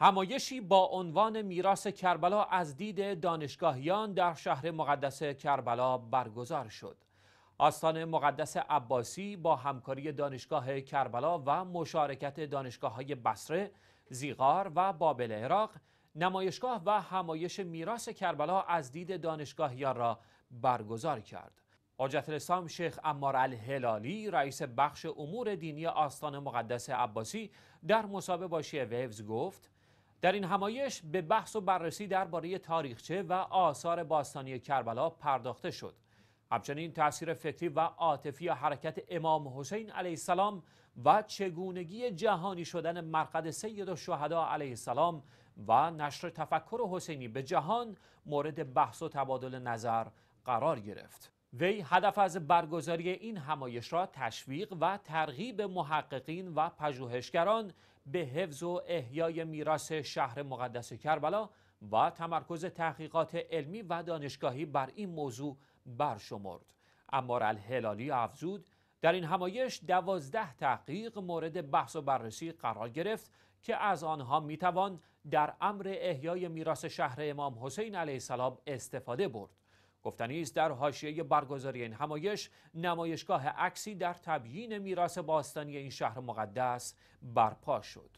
همایشی با عنوان میراث کربلا از دید دانشگاهیان در شهر مقدس کربلا برگزار شد. آستان مقدس عباسی با همکاری دانشگاه کربلا و مشارکت دانشگاه های بصره، زیغار و بابل عراق نمایشگاه و همایش میراث کربلا از دید دانشگاهیان را برگزار کرد. حجت الاسلام شیخ امار الهلالی رئیس بخش امور دینی آستان مقدس عباسی در مصاحبه با شیعه گفت در این همایش به بحث و بررسی درباره تاریخچه و آثار باستانی کربلا پرداخته شد. همچنین تاثیر فکری و عاطفی حرکت امام حسین علیه السلام و چگونگی جهانی شدن مرقد سید و شهدا علیه السلام و نشر تفکر حسینی به جهان مورد بحث و تبادل نظر قرار گرفت. وی هدف از برگزاری این همایش را تشویق و ترغیب محققین و پژوهشگران به حفظ و احیای میراث شهر مقدس کربلا و تمرکز تحقیقات علمی و دانشگاهی بر این موضوع برشمرد امار الهلالی افزود در این همایش دوازده تحقیق مورد بحث و بررسی قرار گرفت که از آنها میتوان در امر احیای میراث شهر امام حسین علیه السلام استفاده برد گفتنی است در حاشیه برگزاری این همایش نمایشگاه عکسی در تبیین میراث باستانی این شهر مقدس برپا شد